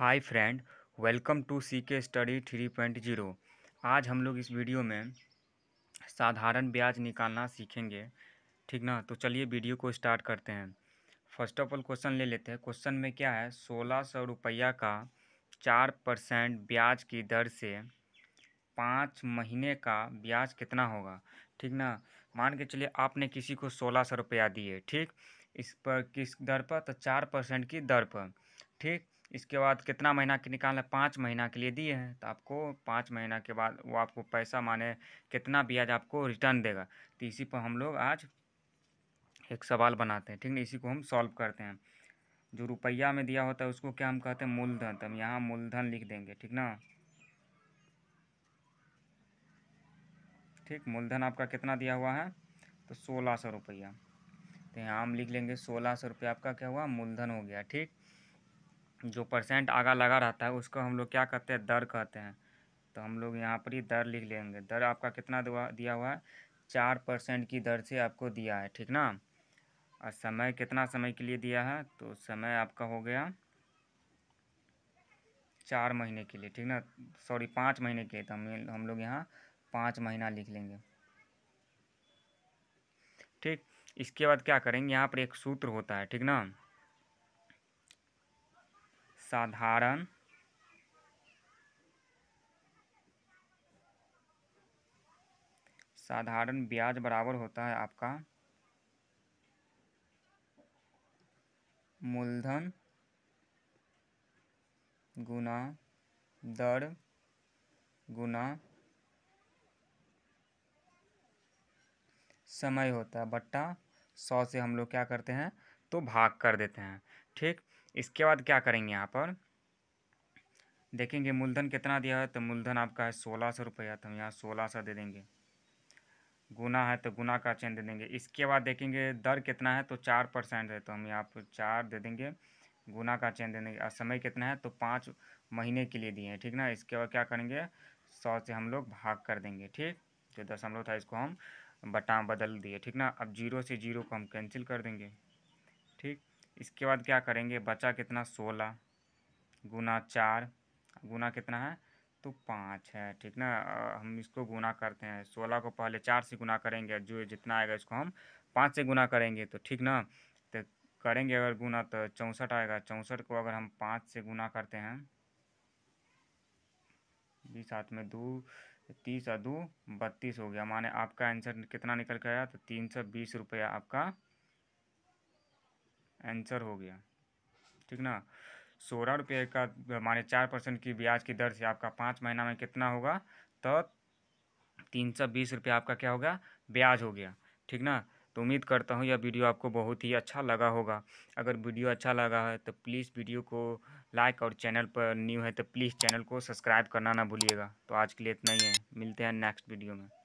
hi friend welcome to C K study three point zero आज हम लोग इस वीडियो में साधारण ब्याज निकालना सीखेंगे ठीक ना तो चलिए वीडियो को स्टार्ट करते हैं फर्स्ट ऑफ ऑल क्वेश्चन ले लेते हैं क्वेश्चन में क्या है सोलह सौ रुपया का चार परसेंट ब्याज की दर से पाँच महीने का ब्याज कितना होगा ठीक ना मान के चलिए आपने किसी को सोलह सौ रुपया दिए ठीक इस पर किस दर पर तो चार परसेंट की दर पर ठीक इसके बाद कितना महीना के निकालना पाँच महीना के लिए दिए हैं तो आपको पाँच महीना के बाद वो आपको पैसा माने कितना ब्याज आपको रिटर्न देगा तो इसी पर हम लोग आज एक सवाल बनाते हैं ठीक है इसी को हम सॉल्व करते हैं जो रुपया में दिया होता है उसको क्या हम कहते हैं मूलधन तो हम यहाँ मूलधन लिख देंगे ठीक ना ठीक मूलधन आपका कितना दिया हुआ है तो सोलह सौ रुपया तो यहाँ हम लिख लेंगे सोलह सौ रुपया आपका क्या हुआ मूलधन हो गया ठीक जो परसेंट आगा लगा रहता है उसको हम लोग क्या कहते हैं दर कहते हैं तो हम लोग यहाँ पर ही दर लिख लेंगे दर आपका कितना दिया हुआ है चार परसेंट की दर से आपको दिया है ठीक ना और समय कितना समय के लिए दिया है तो समय आपका हो गया चार महीने के लिए ठीक ना सॉरी पाँच महीने के तो हम हम लोग यहाँ पाँच महीना लिख लेंगे ठीक इसके बाद क्या करेंगे यहाँ पर एक सूत्र होता है ठीक ना साधारण साधारण ब्याज बराबर होता है आपका मूलधन गुना दर गुना समय होता है बट्टा सौ से हम लोग क्या करते हैं तो भाग कर देते हैं ठीक इसके बाद क्या करेंगे यहाँ पर देखेंगे मूलधन कितना दिया है तो मूलधन आपका है सोलह सौ रुपया तो हम यहाँ सोलह सौ दे देंगे गुना है तो गुना का चेंज दे देंगे इसके बाद देखेंगे दर कितना है तो चार परसेंट है तो हम यहाँ पर चार दे देंगे गुना का चेंज दे देंगे और समय कितना है तो पाँच महीने के लिए दिए हैं ठीक ना इसके बाद क्या करेंगे सौ से हम लोग भाग कर देंगे ठीक जो दशमलव था इसको हम बटा बदल दिए ठीक ना अब जीरो से जीरो को हम कैंसिल कर देंगे ठीक इसके बाद क्या करेंगे बचा कितना सोलह गुना चार गुना कितना है तो पाँच है ठीक ना हम इसको गुना करते हैं सोलह को पहले चार से गुना करेंगे जो जितना आएगा इसको हम पाँच से गुना करेंगे तो ठीक ना तो करेंगे अगर गुना तो चौंसठ आएगा चौंसठ को अगर हम पाँच से गुना करते हैं बीस हाथ में दो तीस और दो बत्तीस हो गया माने आपका आंसर कितना निकल के आया तो तीन सौ बीस रुपया आपका आंसर हो गया ठीक ना सोलह रुपये का माने चार परसेंट की ब्याज की दर से आपका पाँच महीना में कितना होगा तो तीन सौ बीस रुपये आपका क्या होगा ब्याज हो गया ठीक ना तो उम्मीद करता हूँ यह वीडियो आपको बहुत ही अच्छा लगा होगा अगर वीडियो अच्छा लगा है तो प्लीज़ वीडियो को लाइक और चैनल पर न्यू है तो प्लीज़ चैनल को सब्सक्राइब करना ना भूलिएगा तो आज के लिए इतना ही है मिलते हैं नेक्स्ट वीडियो में